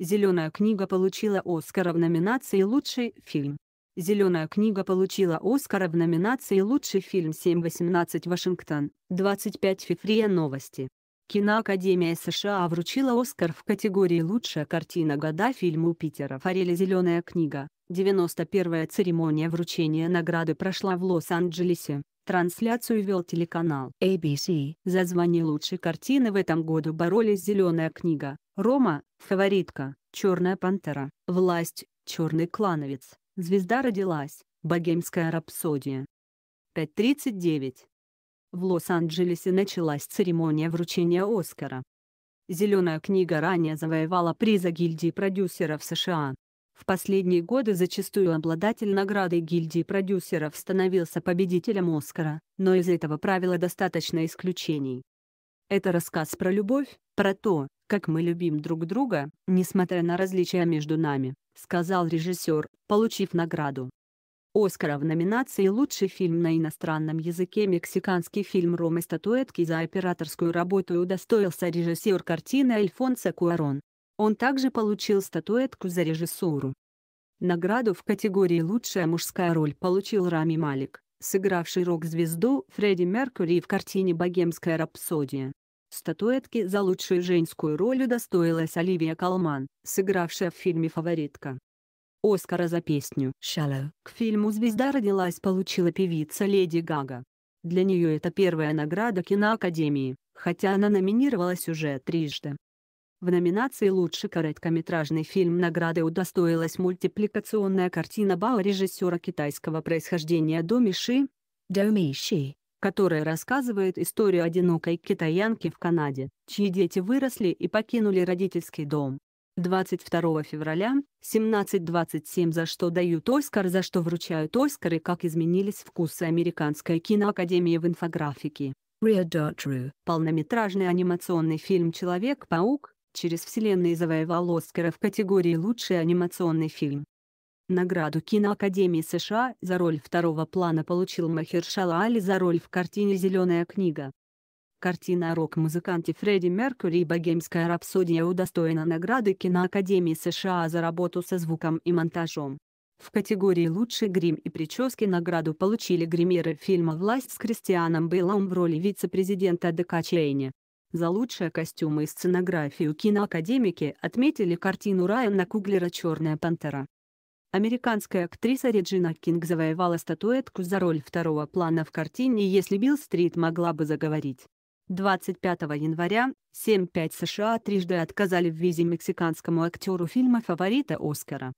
Зеленая книга получила Оскара в номинации «Лучший фильм». «Зеленая книга» получила Оскара в номинации «Лучший фильм 7.18 Вашингтон, 25 февраля новости». Киноакадемия США вручила Оскар в категории «Лучшая картина года» фильму Питера Фореля «Зеленая книга». 91-я церемония вручения награды прошла в Лос-Анджелесе, Трансляцию вел телеканал ABC. За звание лучшей картины в этом году боролись «Зеленая книга», «Рома», «Фаворитка», «Черная пантера», «Власть», «Черный клановец», «Звезда родилась», «Богемская рапсодия». 5.39. В Лос-Анджелесе началась церемония вручения «Оскара». «Зеленая книга» ранее завоевала призы гильдии продюсеров США. В последние годы зачастую обладатель награды гильдии продюсеров становился победителем Оскара, но из этого правила достаточно исключений. Это рассказ про любовь, про то, как мы любим друг друга, несмотря на различия между нами, сказал режиссер, получив награду. Оскара в номинации «Лучший фильм на иностранном языке» мексиканский фильм «Рома статуэтки» за операторскую работу удостоился режиссер картины Альфонсо Куарон. Он также получил статуэтку за режиссуру. Награду в категории «Лучшая мужская роль» получил Рами Малик, сыгравший рок-звезду Фредди Меркьюри в картине «Богемская рапсодия». Статуэтки за лучшую женскую роль удостоилась Оливия Калман, сыгравшая в фильме «Фаворитка». Оскара за песню «Shallow» к фильму «Звезда родилась» получила певица Леди Гага. Для нее это первая награда киноакадемии, хотя она номинировалась уже трижды. В номинации «Лучший короткометражный фильм» награды удостоилась мультипликационная картина Бао режиссера китайского происхождения Доми Ши, Доми Ши, которая рассказывает историю одинокой китаянки в Канаде, чьи дети выросли и покинули родительский дом. 22 февраля, 17.27 за что дают Оскар, за что вручают Оскар и как изменились вкусы Американской киноакадемии в инфографике. Полнометражный анимационный фильм «Человек-паук», через вселенные завоевал Оскара в категории «Лучший анимационный фильм». Награду Киноакадемии США за роль второго плана получил Махершала Али за роль в картине «Зеленая книга». Картина о рок-музыканте Фредди Меркьюри и богемская рапсодия удостоена награды Киноакадемии США за работу со звуком и монтажом. В категории «Лучший грим и прически» награду получили гримеры фильма «Власть» с Кристианом Бейлом в роли вице-президента ДК Чейни. За лучшие костюмы и сценографию киноакадемики отметили картину Райана Куглера «Черная пантера». Американская актриса Реджина Кинг завоевала статуэтку за роль второго плана в картине «Если Билл Стрит могла бы заговорить». 25 января 7.5 США трижды отказали в визе мексиканскому актеру фильма «Фаворита Оскара».